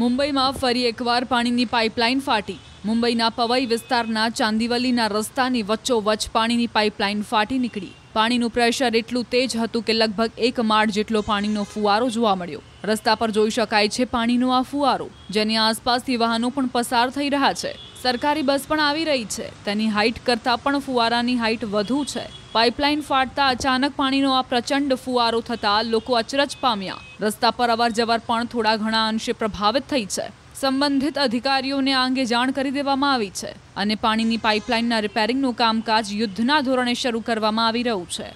મુંબઈમાં ફરી એકવાર પાણીની પાઇપલાઇન ફાટી મુંબઈના પવઈ વિસ્તારના ચાંદીવલીના રસ્તાની વચ્ચોવચ્ચ પાણીની પાઇપલાઇન ફાટી નીકળી પાણીનું પ્રેશર એટલું તેજ હતું કે લગભગ એક માળ જેટલો પાણીનો ફુવારો જોવા મળ્યો રસ્તા પર જોઈ શકાય છે પાણીનો આ ફુવારો જેની આસપાસથી વાહનો પણ પસાર થઈ રહ્યા છે સરકારી બસ પણ આવી રહી છે તેની હાઇટ કરતાં પણ ફુવારાની હાઇટ વધુ છે પાઇપલાઇન ફાટતા અચાનક પાણીનો આ પ્રચંડ ફુવારો થતાં લોકો અચરજ પામ્યા રસ્તા પર અવાર જવર પણ થોડા ઘણા અંશે પ્રભાવિત થઈ છે સંબંધિત અધિકારીઓને આ અંગે જાણ કરી દેવામાં આવી છે અને પાણીની પાઇપલાઇનના રિપેરિંગનું કામકાજ યુદ્ધના ધોરણે શરૂ કરવામાં આવી રહ્યું છે